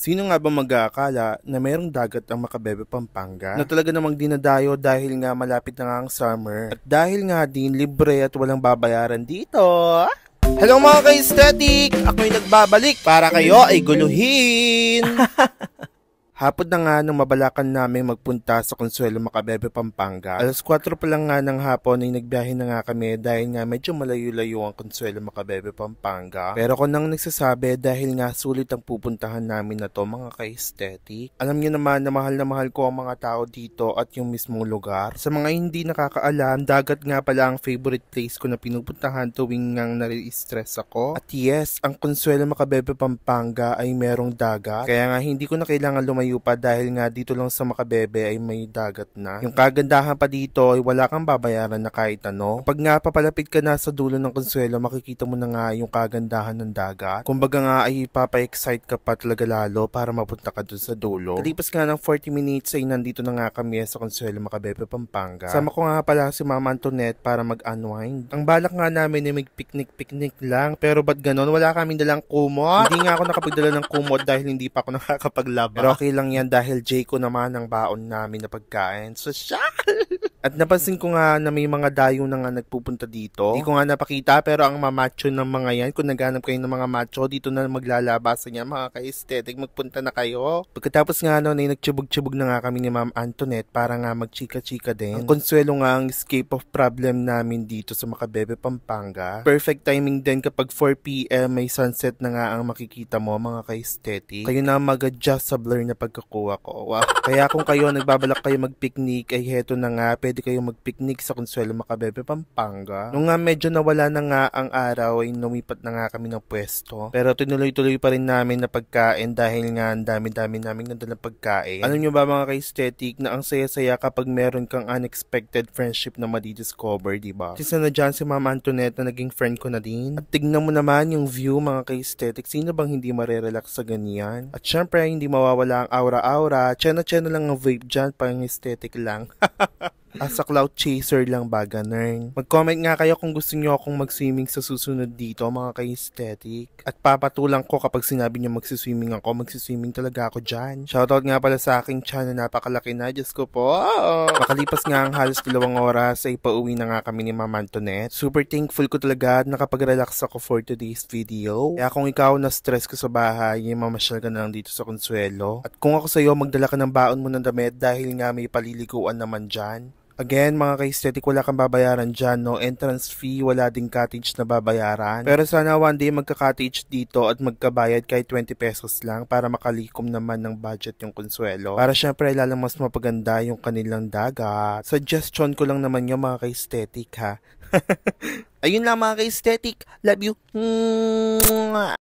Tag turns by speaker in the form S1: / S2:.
S1: Sino nga ba mag-aakala na mayroong dagat ang Makabebe, Pampanga? Na talaga namang dinadayo dahil nga malapit na nga ang summer. At dahil nga din libre at walang babayaran dito. Hello mga ka-aesthetic! Ako'y nagbabalik para kayo ay guluhin! Hapon na nga nung mabalakan namin magpunta sa Consuelo Macabebe, Pampanga. Alas 4 pa lang nga ng hapon ay nagbiyahe na nga kami dahil nga medyo malayo-layo ang Consuelo Macabebe, Pampanga. Pero ko nang nagsasabi dahil nga sulit ang pupuntahan namin na to mga ka-aesthetic. Alam niyo naman na mahal na mahal ko ang mga tao dito at yung mismong lugar. Sa mga hindi nakakaalam, dagat nga pala ang favorite place ko na pinupuntahan tuwing ngang nare-stress ako. At yes, ang Consuelo Macabebe, Pampanga ay merong dagat. Kaya nga hindi ko na kailangan lumayo malayo pa dahil nga dito lang sa Makabebe ay may dagat na. Yung kagandahan pa dito ay wala kang babayaran na kahit ano. Pag nga papalapit ka na sa dulo ng Consuelo, makikita mo na nga yung kagandahan ng dagat. Kumbaga nga ay papa-excite ka pa talaga lalo para mapunta ka dun sa dulo. Kalipas nga ng 40 minutes ay nandito na nga kami sa Consuelo Makabebe, Pampanga. Sama ko nga pala si Mama Antoinette para mag-unwind. Ang balak nga namin ay mag-picnic-picnic lang pero ba't ganon? Wala kaming dalang kumot. hindi nga ako nakapagdala ng kumot dahil hindi pa ako nakakapaglaba. Pero okay lang lang yan dahil Jayco naman ang baon namin na pagkain. So, Social! At napansin ko nga na may mga dayo na nga nagpupunta dito. Hindi ko nga napakita pero ang mamacho ng mga yan, kung naghanap kayo ng mga macho, dito na maglalabasan niya mga ka-aesthetic, magpunta na kayo. Pagkatapos nga no, ay nagtsubog-tsubog na nga kami ni Ma'am Antoinette para nga magchika-chika din. Ang konsuelo nga ang escape of problem namin dito sa Makabebe, Pampanga. Perfect timing din kapag 4pm may sunset na nga ang makikita mo mga ka-aesthetic. Kayo na mag-adjust sa blur na pagkakuha ko. Wow. Kaya kung kayo nagbabalak kayo mag-picnic ay heto na nga, pwede kayong mag-picnic sa Consuelo Macabebe, Pampanga. Nung nga medyo nawala na nga ang araw ay lumipat na nga kami ng pwesto. Pero tinuloy-tuloy pa rin namin na pagkain dahil nga ang dami-dami namin ng pagkain. Ano nyo ba mga ka-aesthetic na ang saya-saya kapag meron kang unexpected friendship na madidiscover, di ba? Kasi na dyan si Mama Antoinette na naging friend ko na din. At tignan mo naman yung view mga ka-aesthetic. Sino bang hindi marerelax sa ganyan? At syempre, hindi mawawala ang aura-aura. Chena-chena lang ang vape dyan, pang aesthetic lang. as a cloud chaser lang ba, ganern. Mag-comment nga kayo kung gusto nyo akong mag-swimming sa susunod dito, mga ka-aesthetic. At papatulang ko kapag sinabi nyo magsiswimming ako, mag-swimming talaga ako dyan. Shoutout nga pala sa aking channel, napakalaki na, Diyos ko po. Makalipas nga ang halos dalawang oras ay pauwi na nga kami ni Mama Antoinette. Super thankful ko talaga at nakapag-relax ako for today's video. Kaya kung ikaw na-stress ko sa bahay, mamasyal ka na lang dito sa konsuelo. At kung ako sa'yo, magdala ka ng baon mo ng damit dahil nga may paliliguan naman dyan. Again, mga ka-aesthetic, wala kang babayaran dyan, no? Entrance fee, wala ding cottage na babayaran. Pero sana one day magka-cottage dito at magkabayad kahit 20 pesos lang para makalikom naman ng budget yung Consuelo. Para syempre, lalang mas mapaganda yung kanilang dagat. Suggestion ko lang naman yung mga ka-aesthetic, ha? Ayun lang mga ka-aesthetic. Love you.